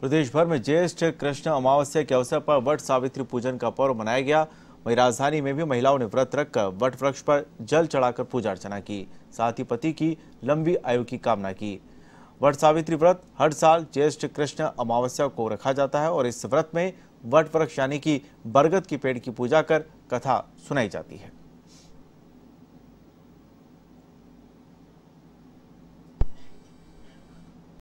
प्रदेश भर में ज्येष्ठ कृष्ण अमावस्या के अवसर पर वट सावित्री पूजन का पर्व मनाया गया वही राजधानी में भी महिलाओं ने व्रत रखकर वट वृक्ष पर जल चढ़ाकर पूजा अर्चना की साथ ही पति की लंबी आयु की कामना की वट सावित्री व्रत हर साल ज्येष्ठ कृष्ण अमावस्या को रखा जाता है और इस व्रत में वट वृक्ष यानी कि बरगद की पेड़ की पूजा कर कथा सुनाई जाती है